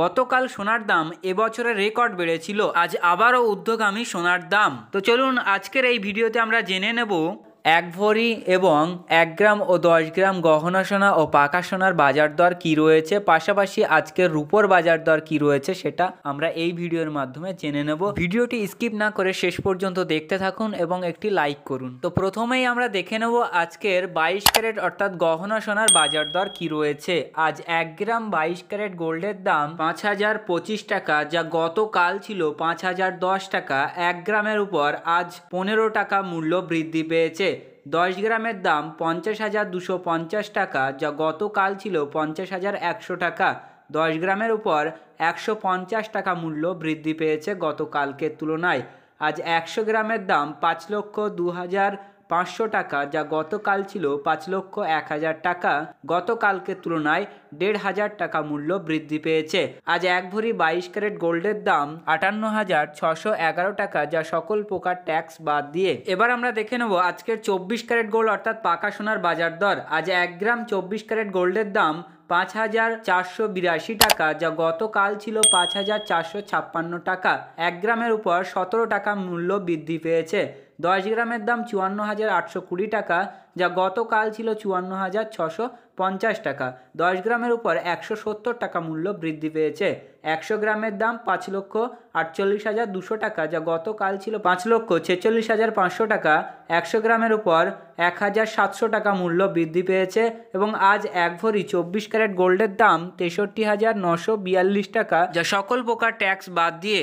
গতকাল সোনার দাম এবছরের রেকর্ড বেড়েছিল আজ আবারও আমি সোনার দাম তো চলুন আজকের এই ভিডিওতে আমরা জেনে নেব এক ভরি এবং এক গ্রাম ও দশ গ্রাম গহনা সোনা ও পাকা সোনার বাজার দর কী রয়েছে পাশাপাশি আজকের রুপোর বাজার দর কী রয়েছে সেটা আমরা এই ভিডিওর মাধ্যমে জেনে নেব ভিডিওটি স্কিপ না করে শেষ পর্যন্ত দেখতে থাকুন এবং একটি লাইক করুন তো প্রথমেই আমরা দেখে নেব আজকের বাইশ ক্যারেট অর্থাৎ গহনা সোনার বাজার দর কী রয়েছে আজ এক গ্রাম বাইশ ক্যারেট গোল্ডের দাম পাঁচ হাজার পঁচিশ টাকা যা গতকাল ছিল পাঁচ হাজার দশ টাকা এক গ্রামের উপর আজ পনেরো টাকা মূল্য বৃদ্ধি পেয়েছে দশ গ্রামের দাম পঞ্চাশ হাজার দুশো পঞ্চাশ টাকা যা গতকাল ছিল পঞ্চাশ হাজার একশো টাকা দশ গ্রামের উপর একশো পঞ্চাশ টাকা মূল্য বৃদ্ধি পেয়েছে গতকালকের তুলনায় আজ একশো গ্রামের দাম পাঁচ লক্ষ দু হাজার পাঁচশো টাকা যা গতকাল ছিল পাঁচ লক্ষ এক হাজার টাকা গতকালকে তুলনায় দেড় হাজার টাকা মূল্য বৃদ্ধি পেয়েছে আজ এক ভরি বাইশ ক্যারেট গোল্ডের দাম আটান্ন হাজার ছশো এগারো টাকা যা সকল প্রকার ট্যাক্স বাদ দিয়ে এবার আমরা দেখে নেব আজকের চব্বিশ ক্যারেট গোল্ড অর্থাৎ পাকা সোনার বাজার দর আজ এক গ্রাম চব্বিশ ক্যারেট গোল্ডের দাম পাঁচ হাজার চারশো বিরাশি টাকা যা গতকাল ছিল পাঁচ হাজার চারশো ছাপ্পান্ন টাকা এক গ্রামের উপর সতেরো টাকা মূল্য বৃদ্ধি পেয়েছে দশ গ্রামের দাম চুয়ান্ন হাজার আটশো কুড়ি টাকা যা গতকাল ছিল চুয়ান্ন হাজার ছশো পঞ্চাশ টাকা দশ গ্রামের উপর একশো সত্তর টাকা মূল্য বৃদ্ধি পেয়েছে একশো গ্রামের দাম পাঁচ লক্ষ আটচল্লিশ হাজার দুশো টাকা যা গতকাল ছিল পাঁচ লক্ষ ছেচল্লিশ হাজার পাঁচশো টাকা একশো গ্রামের উপর এক হাজার সাতশো টাকা মূল্য বৃদ্ধি পেয়েছে এবং আজ এক ভরি চব্বিশ ক্যারেট গোল্ডের দাম তেষট্টি হাজার নশো বিয়াল্লিশ টাকা যা সকল প্রকার ট্যাক্স বাদ দিয়ে